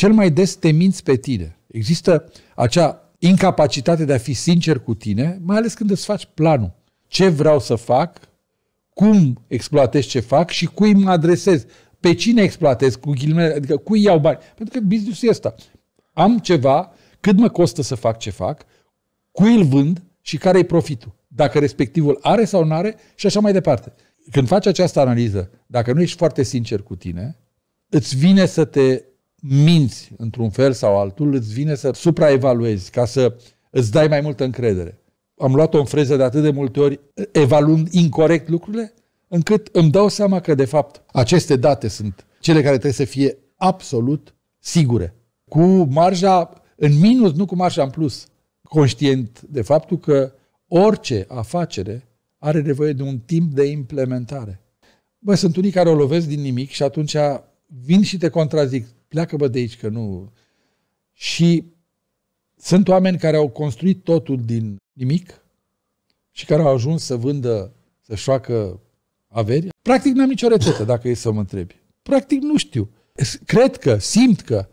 cel mai des te minți pe tine. Există acea incapacitate de a fi sincer cu tine, mai ales când îți faci planul. Ce vreau să fac, cum exploatez ce fac și cui mă adresez, pe cine exploatez, cu ghilimele, adică cui iau bani. Pentru că business-ul e ăsta. Am ceva, cât mă costă să fac ce fac, cui îl vând și care e profitul. Dacă respectivul are sau nu are și așa mai departe. Când faci această analiză, dacă nu ești foarte sincer cu tine, îți vine să te minți într-un fel sau altul, îți vine să supraevaluezi ca să îți dai mai multă încredere. Am luat-o în freză de atât de multe ori, evaluând incorrect lucrurile, încât îmi dau seama că, de fapt, aceste date sunt cele care trebuie să fie absolut sigure. Cu marja în minus, nu cu marja în plus. Conștient de faptul că orice afacere are nevoie de un timp de implementare. Băi, sunt unii care o lovesc din nimic și atunci vin și te contrazic pleacă-vă de aici că nu... Și sunt oameni care au construit totul din nimic și care au ajuns să vândă, să șoacă averi. Practic n-am nicio rețetă, dacă e să mă întrebi. Practic nu știu. Cred că, simt că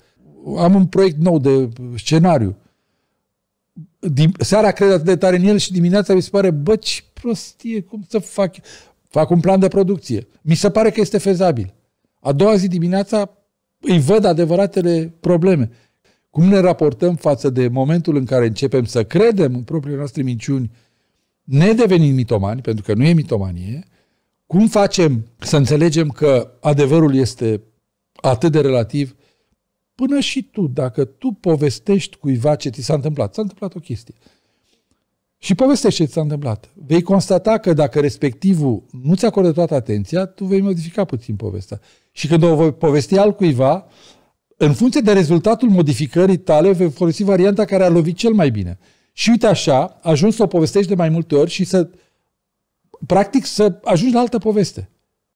am un proiect nou de scenariu. Din, seara cred atât de tare în el și dimineața mi se pare, bă, ce prostie, cum să fac? Fac un plan de producție. Mi se pare că este fezabil. A doua zi dimineața îi văd adevăratele probleme. Cum ne raportăm față de momentul în care începem să credem în propriile noastre minciuni, ne devenim mitomani, pentru că nu e mitomanie, cum facem să înțelegem că adevărul este atât de relativ până și tu, dacă tu povestești cuiva ce ti s-a întâmplat, s-a întâmplat o chestie, și povestește ce s-a întâmplat. Vei constata că dacă respectivul nu ți acordă toată atenția, tu vei modifica puțin povestea. Și când o voi povesti altcuiva, în funcție de rezultatul modificării tale, vei folosi varianta care a lovit cel mai bine. Și uite așa, ajungi să o povestești de mai multe ori și să, practic, să ajungi la altă poveste.